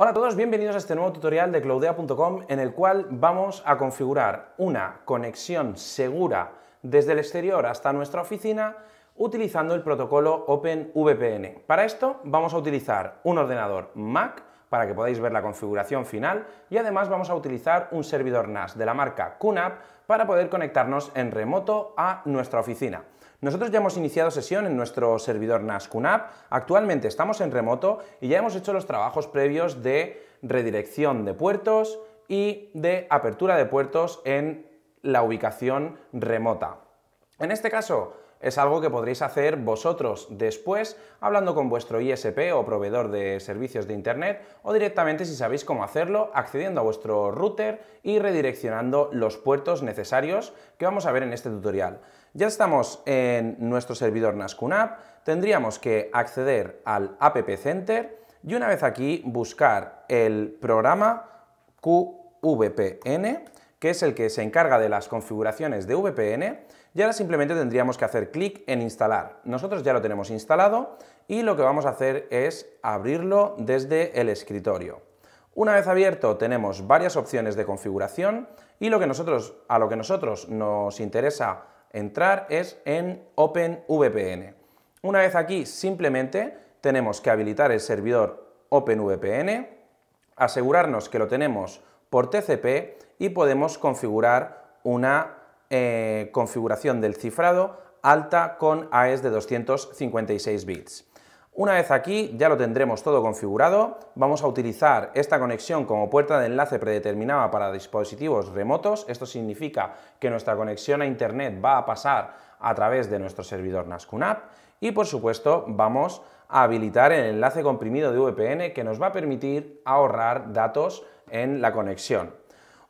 Hola a todos, bienvenidos a este nuevo tutorial de cloudea.com en el cual vamos a configurar una conexión segura desde el exterior hasta nuestra oficina utilizando el protocolo OpenVPN. Para esto vamos a utilizar un ordenador Mac para que podáis ver la configuración final y además vamos a utilizar un servidor NAS de la marca QNAP para poder conectarnos en remoto a nuestra oficina. Nosotros ya hemos iniciado sesión en nuestro servidor NAS QNAP, actualmente estamos en remoto y ya hemos hecho los trabajos previos de redirección de puertos y de apertura de puertos en la ubicación remota. En este caso, es algo que podréis hacer vosotros después hablando con vuestro ISP o proveedor de servicios de Internet o directamente si sabéis cómo hacerlo accediendo a vuestro router y redireccionando los puertos necesarios que vamos a ver en este tutorial. Ya estamos en nuestro servidor NASCUNAP, tendríamos que acceder al App Center y una vez aquí buscar el programa QVPN que es el que se encarga de las configuraciones de VPN, y ahora simplemente tendríamos que hacer clic en instalar. Nosotros ya lo tenemos instalado y lo que vamos a hacer es abrirlo desde el escritorio. Una vez abierto tenemos varias opciones de configuración y lo que nosotros, a lo que nosotros nos interesa entrar es en OpenVPN. Una vez aquí simplemente tenemos que habilitar el servidor OpenVPN, asegurarnos que lo tenemos por TCP y podemos configurar una eh, configuración del cifrado alta con AES de 256 bits. Una vez aquí ya lo tendremos todo configurado, vamos a utilizar esta conexión como puerta de enlace predeterminada para dispositivos remotos, esto significa que nuestra conexión a internet va a pasar a través de nuestro servidor NASCUNAP y por supuesto vamos a habilitar el enlace comprimido de VPN que nos va a permitir ahorrar datos en la conexión.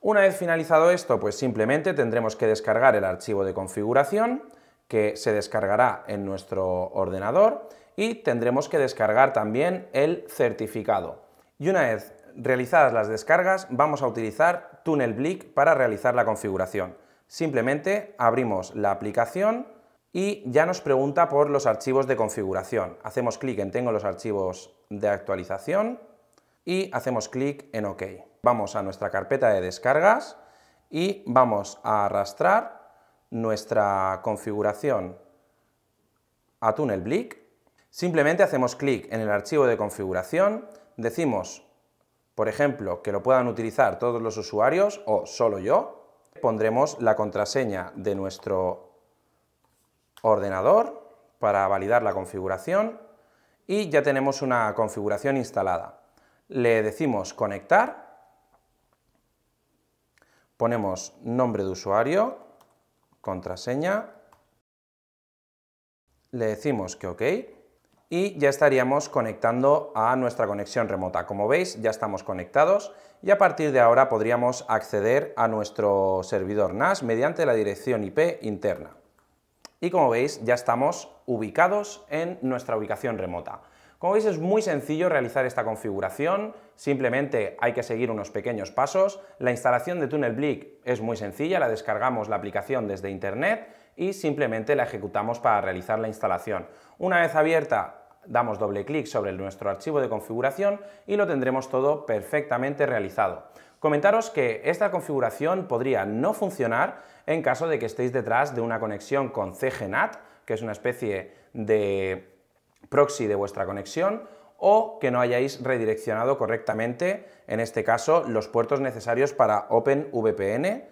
Una vez finalizado esto, pues simplemente tendremos que descargar el archivo de configuración, que se descargará en nuestro ordenador, y tendremos que descargar también el certificado. Y una vez realizadas las descargas, vamos a utilizar TunnelBlick para realizar la configuración. Simplemente abrimos la aplicación y ya nos pregunta por los archivos de configuración. Hacemos clic en Tengo los archivos de actualización y hacemos clic en OK. Vamos a nuestra carpeta de descargas y vamos a arrastrar nuestra configuración a TunnelBlick. Simplemente hacemos clic en el archivo de configuración, decimos, por ejemplo, que lo puedan utilizar todos los usuarios o solo yo. Pondremos la contraseña de nuestro ordenador para validar la configuración y ya tenemos una configuración instalada. Le decimos conectar ponemos nombre de usuario, contraseña, le decimos que OK y ya estaríamos conectando a nuestra conexión remota. Como veis, ya estamos conectados y a partir de ahora podríamos acceder a nuestro servidor NAS mediante la dirección IP interna. Y como veis, ya estamos ubicados en nuestra ubicación remota. Como veis es muy sencillo realizar esta configuración, simplemente hay que seguir unos pequeños pasos. La instalación de TunnelBlick es muy sencilla, la descargamos la aplicación desde internet y simplemente la ejecutamos para realizar la instalación. Una vez abierta damos doble clic sobre nuestro archivo de configuración y lo tendremos todo perfectamente realizado. Comentaros que esta configuración podría no funcionar en caso de que estéis detrás de una conexión con CGNAT, que es una especie de proxy de vuestra conexión o que no hayáis redireccionado correctamente, en este caso, los puertos necesarios para OpenVPN,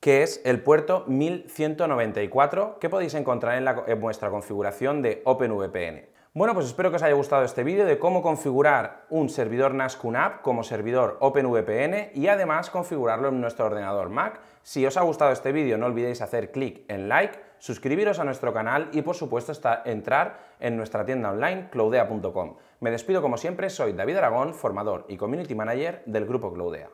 que es el puerto 1194 que podéis encontrar en, la, vuestra configuración de OpenVPN. Bueno, pues espero que os haya gustado este vídeo de cómo configurar un servidor NAS app como servidor OpenVPN y además configurarlo en nuestro ordenador Mac. Si os ha gustado este vídeo no olvidéis hacer clic en like, suscribiros a nuestro canal y por supuesto entrar en nuestra tienda online cloudea.com. Me despido como siempre, soy David Aragón, formador y community manager del grupo Cloudea.